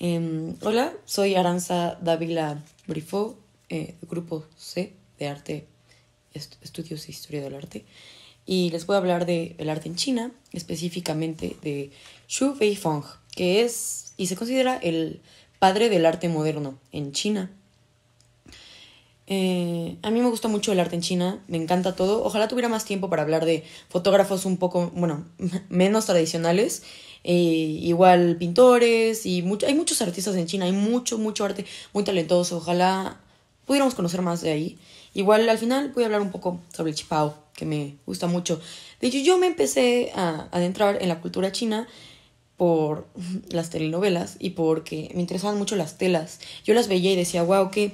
Em, hola, soy Aranza Dávila Brifo, eh, Grupo C de Arte, Estudios e Historia del Arte, y les voy a hablar del el arte en China, específicamente de Xu Feifeng, que es y se considera el padre del arte moderno en China. Eh, a mí me gusta mucho el arte en China, me encanta todo. Ojalá tuviera más tiempo para hablar de fotógrafos un poco, bueno, menos tradicionales. Eh, igual pintores y hay muchos artistas en China, hay mucho, mucho arte muy talentoso. Ojalá pudiéramos conocer más de ahí. Igual al final voy a hablar un poco sobre el chipao, que me gusta mucho. De hecho, yo me empecé a adentrar en la cultura china por las telenovelas y porque me interesaban mucho las telas. Yo las veía y decía, wow, qué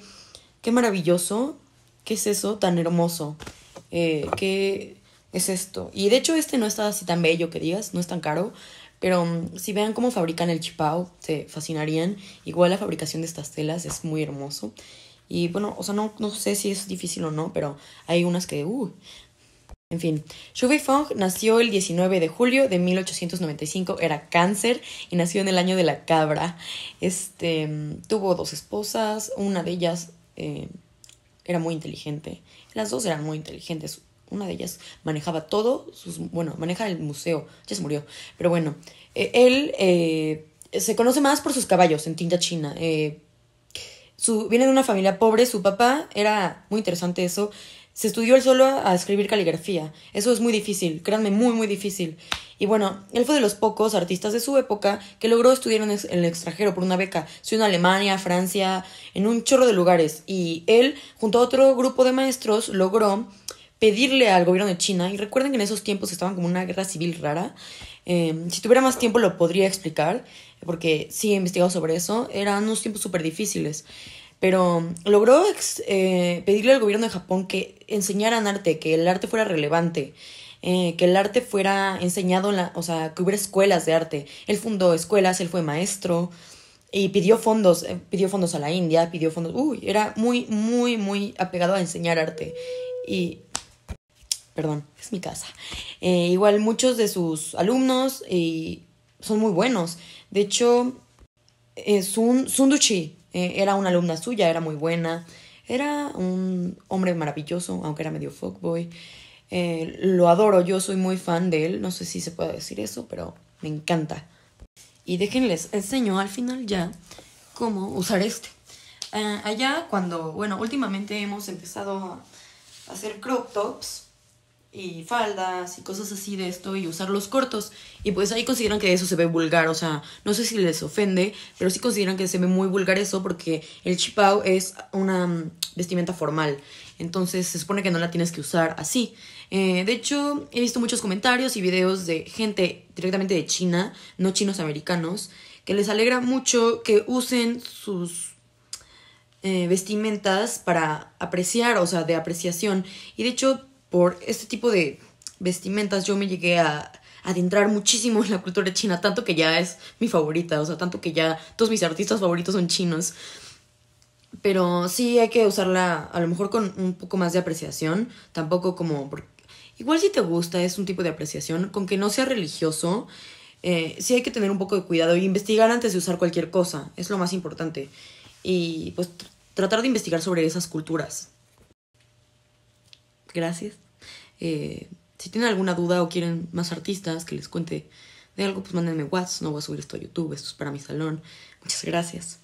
qué maravilloso, qué es eso tan hermoso, eh, qué es esto. Y de hecho este no está así tan bello que digas, no es tan caro, pero mm, si vean cómo fabrican el chipao, te fascinarían. Igual la fabricación de estas telas es muy hermoso. Y bueno, o sea, no, no sé si es difícil o no, pero hay unas que, uh, en fin, Xu Fong nació el 19 de julio de 1895, era cáncer y nació en el año de la cabra. Este, mm, tuvo dos esposas, una de ellas eh, era muy inteligente. Las dos eran muy inteligentes. Una de ellas manejaba todo, sus, bueno, maneja el museo, ya se murió. Pero bueno, eh, él eh, se conoce más por sus caballos en tinta china. Su, viene de una familia pobre, su papá era muy interesante eso se estudió él solo a escribir caligrafía. Eso es muy difícil, créanme, muy, muy difícil. Y bueno, él fue de los pocos artistas de su época que logró estudiar en el extranjero por una beca, Estudió en Alemania, Francia, en un chorro de lugares. Y él, junto a otro grupo de maestros, logró pedirle al gobierno de China, y recuerden que en esos tiempos estaban como una guerra civil rara, em, si tuviera más tiempo lo podría explicar, porque sí he investigado sobre eso, eran unos tiempos súper difíciles pero logró eh, pedirle al gobierno de Japón que enseñaran arte, que el arte fuera relevante, eh, que el arte fuera enseñado, en la, o sea, que hubiera escuelas de arte. Él fundó escuelas, él fue maestro y pidió fondos, eh, pidió fondos a la India, pidió fondos, uy, era muy, muy, muy apegado a enseñar arte. Y perdón, es mi casa. igual muchos de sus alumnos son muy buenos. De hecho, es un Sunduchi, eh, era una alumna suya, era muy buena. Era un hombre maravilloso, aunque era medio fuckboy. Eh, lo adoro, yo soy muy fan de él. No sé si se puede decir eso, pero me encanta. Y déjenles, enseño al final ya cómo usar este. Ah, allá cuando, bueno, últimamente hemos empezado a hacer crop tops y faldas y cosas así de esto y usar los cortos. Y pues ahí consideran que eso se ve vulgar, o sea, no sé si les ofende, pero sí consideran que se ve muy vulgar eso porque el chipao es una mm, vestimenta formal. Entonces se supone que no la tienes que usar así. Eh, de hecho, he visto muchos comentarios y videos de gente directamente de China, no chinos americanos, que les alegra mucho que usen sus eh, vestimentas para apreciar, o sea, de apreciación. Y de hecho, por este tipo de vestimentas yo me llegué a adentrar muchísimo en la cultura china, tanto que ya es mi favorita, o sea, tanto que ya todos mis artistas favoritos son chinos. Pero sí hay que usarla a lo mejor con un poco más de apreciación, tampoco como... igual si te gusta, es un tipo de apreciación, con que no sea religioso, eh, sí hay que tener un poco de cuidado y investigar antes de usar cualquier cosa, es lo más importante. Y pues tratar de investigar sobre esas culturas. Gracias. Eh, si tienen alguna duda o quieren más artistas que les cuente de algo, pues mándenme WhatsApp. No voy a subir esto a YouTube, esto es para mi salón. Muchas gracias.